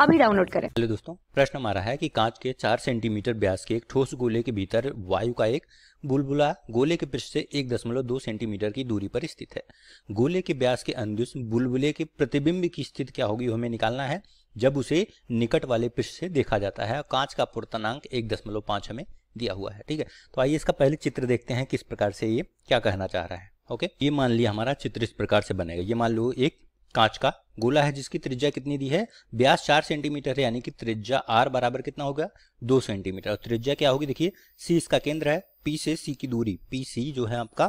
अभी डाउनलोड करें हेलो दोस्तों प्रश्न हमारा है कि कांच के चार सेंटीमीटर ब्यास के एक ठोस गोले के भीतर वायु का एक बुलबुला गोले के पृष्ठ से एक दशमलव दो सेंटीमीटर की दूरी पर स्थित है गोले के ब्यास के अंदर बुलबुले के प्रतिबिंब की स्थिति क्या होगी हमें निकालना है जब उसे निकट वाले पृष्ठ से देखा जाता है कांच का पूर्णांक एक दशमलव पांच हमें दिया हुआ है ठीक है तो आइए इसका पहले चित्र देखते हैं किस प्रकार से ये क्या कहना चाह रहा है ओके ये मान लिया हमारा चित्र इस प्रकार से बनेगा ये मान लो एक कांच का गोला है जिसकी त्रिज्या कितनी दी है ब्यास चार सेंटीमीटर है यानी कि त्रिज्या आर बराबर कितना होगा दो सेंटीमीटर और त्रिज्या क्या होगी देखिए सी इसका केंद्र है पी से सी की दूरी पी सी जो है आपका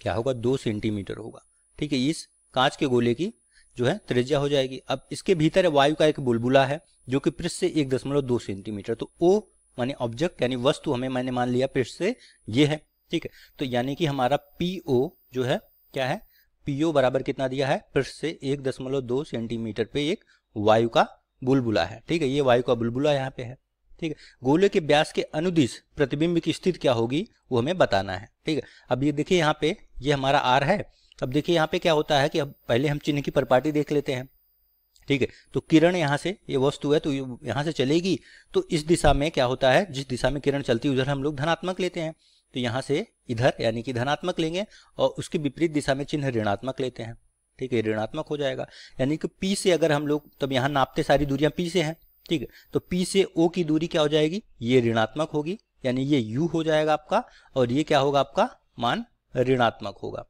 क्या होगा दो सेंटीमीटर होगा ठीक है इस कांच के गोले की जो है त्रिज्या हो जाएगी अब इसके भीतर वायु का एक बुलबुला है जो कि पृष्ठ से एक दशमलव दो सेंटीमीटर तो ओ माने ऑब्जेक्ट यानी वस्तु हमें मैंने मान लिया पृष्ठ से ये है ठीक है तो यानी कि हमारा पीओ जो है क्या है पीओ बराबर कितना दिया है पृष्ठ से एक दशमलव दो सेंटीमीटर पे एक वायु का बुलबुला है ठीक है ये वायु का बुलबुला यहाँ पे है ठीक है गोले के व्यास के अनुदिश प्रतिबिंब की स्थिति क्या होगी वो हमें बताना है ठीक है अब ये देखिए यहाँ पे ये हमारा आर है अब देखिए यहाँ पे क्या होता है कि अब पहले हम चिन्ह की परपाटी देख लेते हैं ठीक है तो किरण यहाँ से ये वस्तु है तो यहाँ से चलेगी तो इस दिशा में क्या होता है जिस दिशा में किरण चलती है उधर हम लोग धनात्मक लेते हैं तो यहाँ से इधर यानी कि धनात्मक लेंगे और उसके विपरीत दिशा में चिन्ह ऋणात्मक लेते हैं ठीक है ऋणात्मक हो जाएगा यानी कि पी से अगर हम लोग तब यहाँ नापते सारी दूरियां पी से हैं ठीक है तो पी से ओ की दूरी क्या हो जाएगी ये ऋणात्मक होगी यानी ये यू हो जाएगा आपका और ये क्या होगा आपका मान ऋणात्मक होगा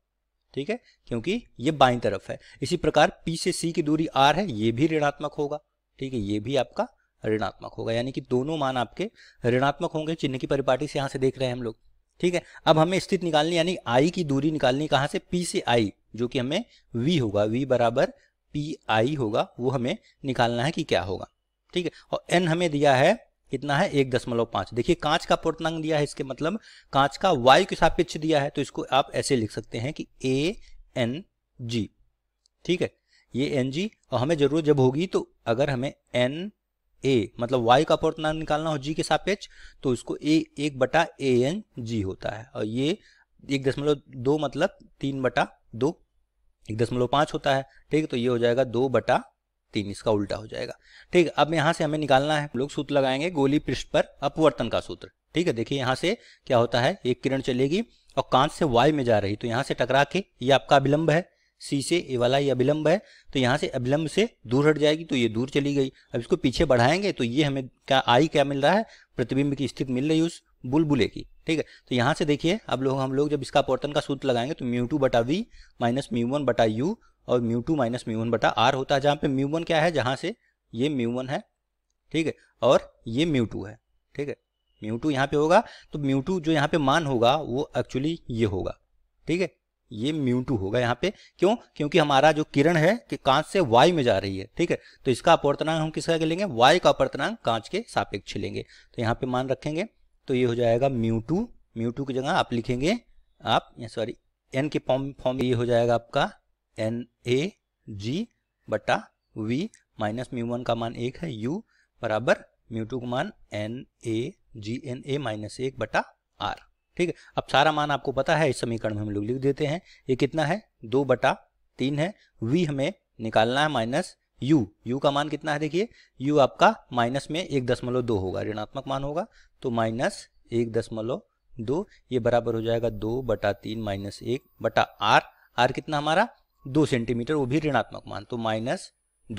ठीक है क्योंकि ये बाई तरफ है इसी प्रकार पी से सी की दूरी आर है ये भी ऋणात्मक होगा ठीक है ये भी आपका ऋणात्मक होगा यानी कि दोनों मान आपके ऋणात्मक होंगे चिन्ह की परिपाटी से यहां से देख रहे हैं हम लोग ठीक है अब हमें स्थित निकालनी यानी आई की दूरी निकालनी कहां से पी से आई जो कि हमें वी होगा वी बराबर पी आई होगा वो हमें निकालना है कि क्या होगा ठीक है और एन हमें दिया है कितना है एक दशमलव पांच देखिए कांच का पूर्णांक दिया है इसके मतलब कांच का वायु के सापेक्ष दिया है तो इसको आप ऐसे लिख सकते हैं कि ए एन जी ठीक है ये एन जी और हमें जरूरत जब होगी तो अगर हमें एन ए मतलब वाई का अपवर्तनांक निकालना हो जी के सापेक्ष तो इसको ए एक बटा ए एन जी होता है और ये एक दशमलव दो मतलब तीन बटा दो एक दशमलव पांच होता है ठीक है तो ये हो जाएगा दो बटा तीन इसका उल्टा हो जाएगा ठीक है अब यहां से हमें निकालना है लोग सूत्र लगाएंगे गोली पृष्ठ पर अपवर्तन का सूत्र ठीक है देखिए यहां से क्या होता है एक किरण चलेगी और कांच से वाई में जा रही तो यहाँ से टकरा के ये आपका अभिलंब है सी से ये वाला ये अभिलंब है तो यहाँ से अभिलंब से दूर हट जाएगी तो ये दूर चली गई अब इसको पीछे बढ़ाएंगे तो ये हमें क्या आई क्या मिल रहा है प्रतिबिंब की स्थिति मिल रही है उस बुलबुले की ठीक है तो यहाँ से देखिए अब लोग हम लोग जब इसका पोर्तन का सूत्र लगाएंगे तो म्यू टू बटा वी माइनस म्यू वन बटा यू और mu two minus mu one बटा आर होता है जहाँ पे म्यू वन क्या है जहाँ से ये म्यू वन है ठीक है और ये म्यू टू है ठीक है म्यू टू यहाँ पे होगा तो म्यू टू जो यहाँ पे मान होगा वो एक्चुअली ये होगा ठीक है ये म्यू टू होगा यहाँ पे क्यों क्योंकि हमारा जो किरण है कि कांच से वाई में जा रही है ठीक है तो इसका अपवर्तनांक हम किसका लेंगे वाई का अपवर्तनांक कांच के सापेक्ष लेंगे तो यहाँ पे मान रखेंगे तो ये हो जाएगा म्यू टू म्यू टू की जगह आप लिखेंगे आप सॉरी एन के फॉर्म फॉर्म ये हो जाएगा आपका एन ए जी बटा वी माइनस म्यू वन का मान एक है यू बराबर म्यू टू का मान N A G N A minus एक बटा आर ठीक है अब सारा मान आपको पता है इस समीकरण में हम लोग लिख देते हैं ये कितना है दो बटा तीन है वी हमें निकालना है माइनस यू यू का मान कितना है देखिए यू आपका माइनस में एक दशमलव दो होगा ऋणात्मक मान होगा तो माइनस एक दशमलव दो ये बराबर हो जाएगा दो बटा तीन माइनस एक बटा आर आर कितना हमारा दो सेंटीमीटर वो भी ऋणात्मक मान तो माइनस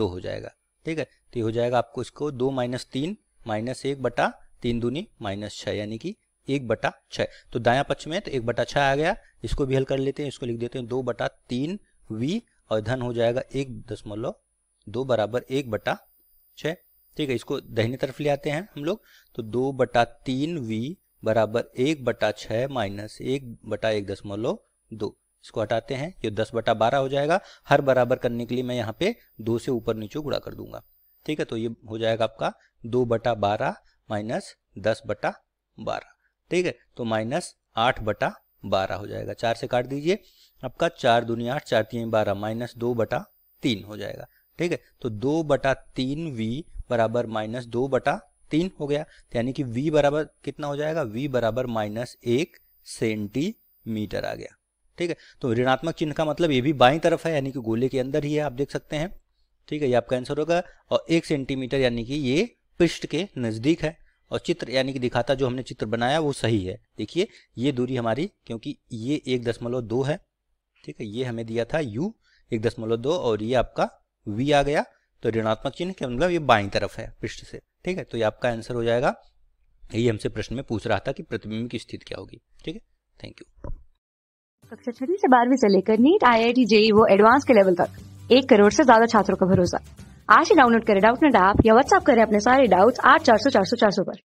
दो हो जाएगा ठीक है तो ये हो जाएगा आपको इसको दो माइनस तीन माइनस एक बटा तीन दूनी माइनस छः यानी कि एक बटा छः तो दाया पक्ष में तो एक बटा छः आ गया इसको भी हल कर लेते हैं इसको लिख देते हैं दो बटा तीन वी और धन हो जाएगा एक दशमलव दो बराबर एक बटा छः ठीक है इसको दहनी तरफ ले आते हैं हम लोग तो दो बटा तीन वी बराबर एक बटा छः माइनस एक बटा एक दशमलव दो इसको हटाते हैं ये दस बटा बारह हो जाएगा हर बराबर करने के लिए मैं यहाँ पे दो से ऊपर नीचे गुड़ा कर दूंगा ठीक है तो ये हो जाएगा आपका दो बटा बारह माइनस दस बटा बारह ठीक है तो माइनस आठ बटा बारह हो जाएगा चार से काट दीजिए आपका चार दुनिया आठ चार तीन बारह माइनस दो बटा तीन हो जाएगा ठीक है तो दो बटा तीन वी बराबर माइनस दो बटा तीन हो गया तो यानी कि वी बराबर कितना हो जाएगा वी बराबर माइनस एक सेंटीमीटर आ गया ठीक है तो ऋणात्मक चिन्ह का मतलब ये भी बाई तरफ है यानी कि गोले के अंदर ही है आप देख सकते हैं ठीक है ये आपका आंसर होगा और एक सेंटीमीटर यानी कि ये पृष्ठ के नजदीक है और चित्र यानी कि दिखाता जो हमने चित्र बनाया वो सही है देखिए ये दूरी हमारी क्योंकि ये एक दशमलव दो है ठीक है ये हमें दिया था यू एक दशमलव दो और ये आपका वी आ गया तो ऋणात्मक चिन्ह के मतलब ये बाई तरफ है पृष्ठ से ठीक है तो ये आपका आंसर हो जाएगा यही हमसे प्रश्न में पूछ रहा था कि प्रतिबिंब की स्थिति क्या होगी ठीक है थैंक यू कक्षा छठी से बारहवीं से लेकर NEET I I T JEE वो एडवांस के लेवल तक एक करोड़ से ज्यादा छात्रों का भरोसा आज ही डाउनलोड करें डाउट नेट ऐप या व्हाट्सअप करें अपने सारे डाउट्स आठ चार सौ चार सौ चार सौ पर